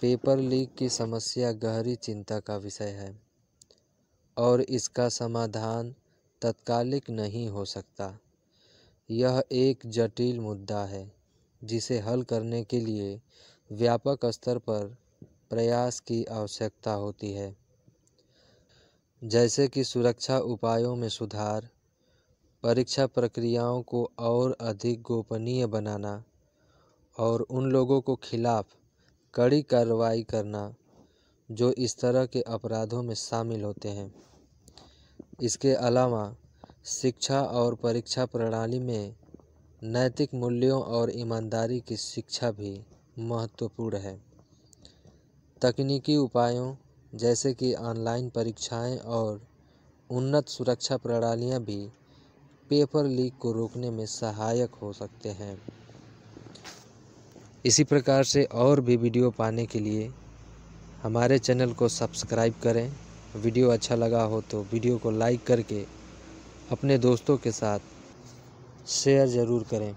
paper leak की समस्या गहरी चिंता का विषय है और इसका समाधान तत्कालिक नहीं हो सकता यह एक जटिल मुद्दा है जिसे हल करने के लिए व्यापक स्तर पर प्रयास की आवश्यकता होती है जैसे कि सुरक्षा उपायों में सुधार परीक्षा प्रक्रियाओं को और अधिक गोपनीय बनाना और उन लोगों को खिलाफ़ कड़ी कार्रवाई करना जो इस तरह के अपराधों में शामिल होते हैं इसके अलावा शिक्षा और परीक्षा प्रणाली में नैतिक मूल्यों और ईमानदारी की शिक्षा भी महत्वपूर्ण है तकनीकी उपायों जैसे कि ऑनलाइन परीक्षाएं और उन्नत सुरक्षा प्रणालियां भी पेपर लीक को रोकने में सहायक हो सकते हैं इसी प्रकार से और भी वीडियो पाने के लिए हमारे चैनल को सब्सक्राइब करें वीडियो अच्छा लगा हो तो वीडियो को लाइक करके अपने दोस्तों के साथ शेयर ज़रूर करें